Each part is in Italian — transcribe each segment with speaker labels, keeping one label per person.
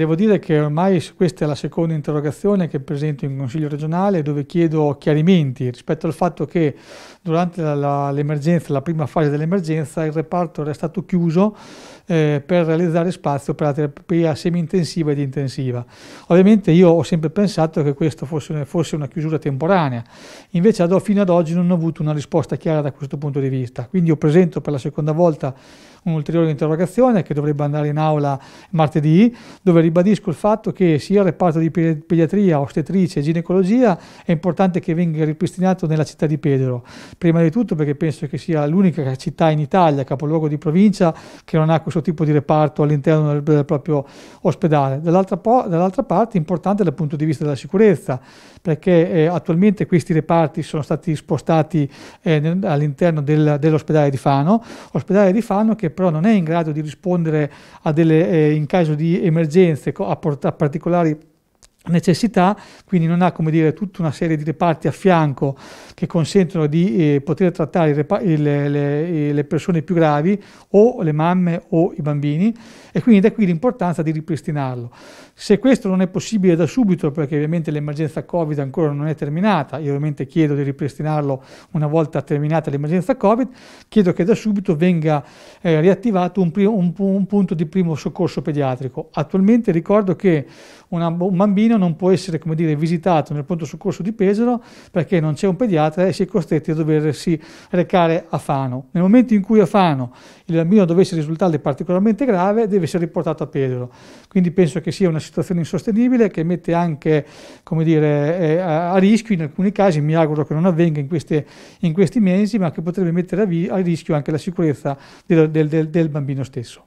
Speaker 1: Devo dire che ormai questa è la seconda interrogazione che presento in Consiglio regionale dove chiedo chiarimenti rispetto al fatto che durante l'emergenza, la, la prima fase dell'emergenza, il reparto era stato chiuso eh, per realizzare spazio per la terapia semi-intensiva ed intensiva. Ovviamente io ho sempre pensato che questa fosse, fosse, una chiusura temporanea, invece ad, fino ad oggi non ho avuto una risposta chiara da questo punto di vista. Quindi io presento per la seconda volta un'ulteriore interrogazione che dovrebbe andare in aula martedì, dove ribadisco il fatto che sia il reparto di pediatria, ostetricia e ginecologia è importante che venga ripristinato nella città di Pedro, prima di tutto perché penso che sia l'unica città in Italia, capoluogo di provincia, che non ha questo tipo di reparto all'interno del, del, proprio ospedale. Dall'altra, dall parte è importante dal punto di vista della sicurezza, perché eh, attualmente questi reparti sono stati spostati eh, all'interno del, dell'ospedale di Fano, ospedale di Fano che però non è in grado di rispondere delle, eh, in caso di emergenza diverse, a, a particolari necessità, quindi non ha come dire tutta una serie di reparti a fianco che consentono di eh, poter trattare reparti, le, le, eh, le, persone più gravi o le mamme o i bambini e quindi da qui l'importanza di ripristinarlo. Se questo non è possibile da subito perché ovviamente l'emergenza Covid ancora non è terminata, io ovviamente chiedo di ripristinarlo una volta terminata l'emergenza Covid, chiedo che da subito venga eh, riattivato un, un, un punto di primo soccorso pediatrico. Attualmente ricordo che una, un bambino bambino non può essere come dire, visitato nel pronto soccorso di Pesaro perché non c'è un pediatra e si è costretti a doversi recare a Fano. Nel momento in cui a Fano il bambino dovesse risultare particolarmente grave deve essere riportato a Pesaro. Quindi penso che sia una situazione insostenibile che mette anche dire, eh, a rischio in alcuni casi, mi auguro che non avvenga in, queste, in questi mesi, ma che potrebbe mettere a, a rischio anche la sicurezza del, del, del, del bambino stesso.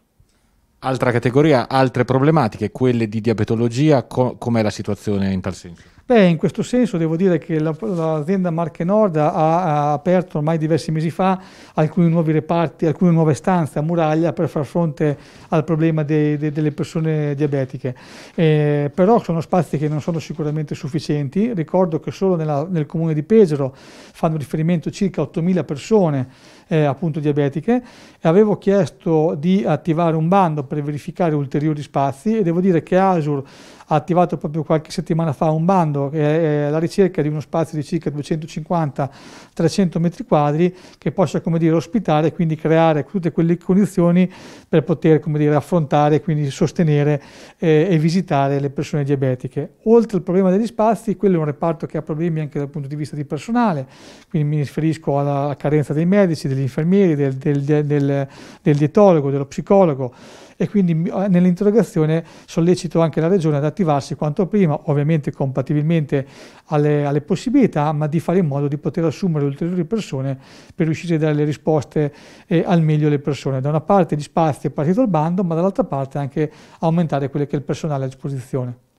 Speaker 1: Altra categoria, altre problematiche, quelle di diabetologia, co- com'è la situazione in tal senso? Beh, in questo senso devo dire che l'azienda Marche Nord ha, ha, aperto ormai diversi mesi fa alcuni nuovi reparti, alcune nuove stanze a muraglia per far fronte al problema de, de, delle persone diabetiche. Eh, però sono spazi che non sono sicuramente sufficienti. Ricordo che solo nella, nel comune di Pesaro fanno riferimento circa 8.000 persone eh, appunto diabetiche e avevo chiesto di attivare un bando per verificare ulteriori spazi e devo dire che ASUR ha attivato proprio qualche settimana fa un bando che è la ricerca di uno spazio di circa 250-300 metri quadri che possa dire, ospitare e quindi creare tutte quelle condizioni per poter dire, affrontare e quindi sostenere eh, e visitare le persone diabetiche. Oltre al problema degli spazi, quello è un reparto che ha problemi anche dal punto di vista di personale, quindi mi riferisco alla carenza dei medici, degli infermieri, del, del, del, del dietologo, dello psicologo e quindi ah, nell'interrogazione sollecito anche la Regione ad attivarsi quanto prima, ovviamente compatibilmente alle, alle possibilità, ma di fare in modo di poter assumere ulteriori persone per riuscire a dare le risposte eh, al meglio alle persone. Da una parte gli spazi è partito il bando, ma dall'altra parte anche aumentare quello che è il personale a disposizione.